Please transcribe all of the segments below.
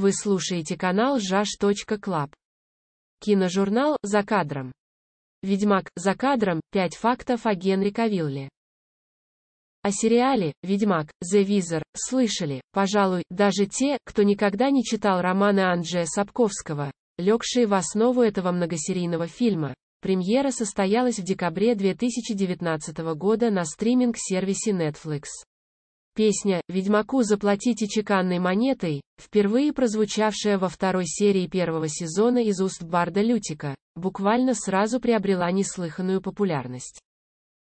Вы слушаете канал жаж.клаб. Киножурнал «За кадром». «Ведьмак. За кадром. пять фактов о Генри Кавилле». О сериале «Ведьмак. The Wizard» слышали, пожалуй, даже те, кто никогда не читал романы Анджея Сапковского, легшие в основу этого многосерийного фильма. Премьера состоялась в декабре 2019 года на стриминг-сервисе Netflix. Песня «Ведьмаку заплатите чеканной монетой», впервые прозвучавшая во второй серии первого сезона из уст Барда Лютика, буквально сразу приобрела неслыханную популярность.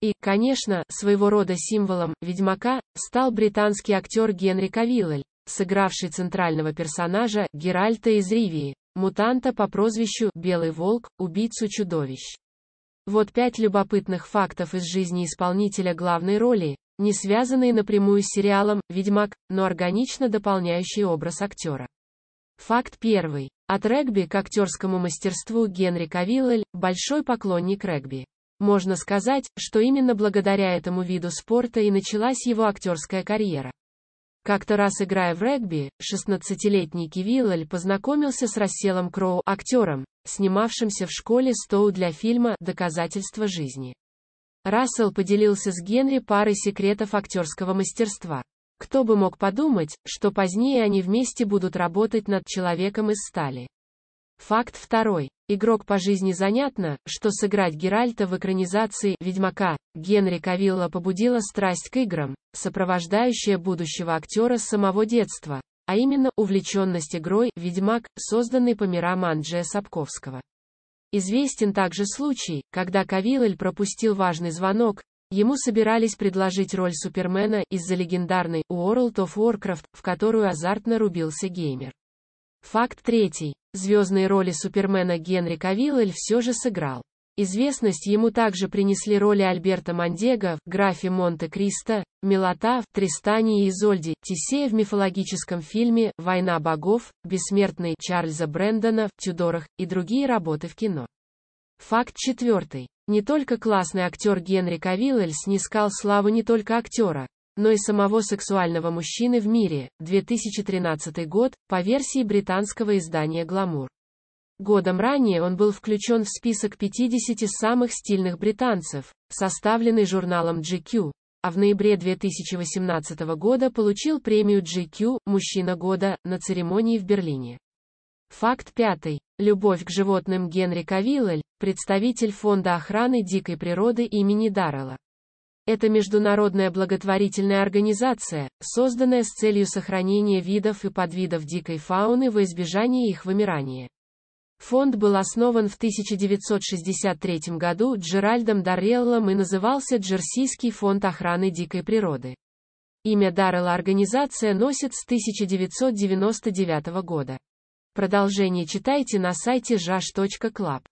И, конечно, своего рода символом «Ведьмака» стал британский актер Генри Кавиллель, сыгравший центрального персонажа Геральта из Ривии, мутанта по прозвищу «Белый волк», убийцу-чудовищ. Вот пять любопытных фактов из жизни исполнителя главной роли, не связанные напрямую с сериалом «Ведьмак», но органично дополняющие образ актера. Факт первый. От регби к актерскому мастерству Генри Кавиллель – большой поклонник регби. Можно сказать, что именно благодаря этому виду спорта и началась его актерская карьера. Как-то раз играя в регби, 16-летний Кивиллель познакомился с Расселом Кроу, актером, снимавшимся в школе Стоу для фильма «Доказательство жизни». Рассел поделился с Генри парой секретов актерского мастерства. Кто бы мог подумать, что позднее они вместе будут работать над «Человеком из стали». Факт второй. Игрок по жизни занятно, что сыграть Геральта в экранизации «Ведьмака» Генри Кавилла побудила страсть к играм, сопровождающая будущего актера с самого детства, а именно увлеченность игрой «Ведьмак», созданной по мирам Анджея Сапковского. Известен также случай, когда Кавиллель пропустил важный звонок, ему собирались предложить роль Супермена из-за легендарной World of Warcraft, в которую азартно рубился геймер. Факт третий. Звездные роли Супермена Генри Кавиллель все же сыграл. Известность ему также принесли роли Альберта Мандега в «Графе Монте-Кристо», Милота в «Тристане и Изольде», Тисея в мифологическом фильме «Война богов», «Бессмертный» Чарльза Брэндона в «Тюдорах» и другие работы в кино. Факт четвертый. Не только классный актер Генри Кавиллель снискал славу не только актера, но и самого сексуального мужчины в мире, 2013 год, по версии британского издания «Гламур». Годом ранее он был включен в список 50 самых стильных британцев, составленный журналом GQ, а в ноябре 2018 года получил премию GQ «Мужчина года» на церемонии в Берлине. Факт пятый. Любовь к животным Генри Кавиллель, представитель Фонда охраны дикой природы имени Даррелла. Это международная благотворительная организация, созданная с целью сохранения видов и подвидов дикой фауны во избежание их вымирания. Фонд был основан в 1963 году Джеральдом Дарреллом и назывался Джерсийский фонд охраны дикой природы. Имя Даррелла организация носит с 1999 года. Продолжение читайте на сайте жаш.клаб.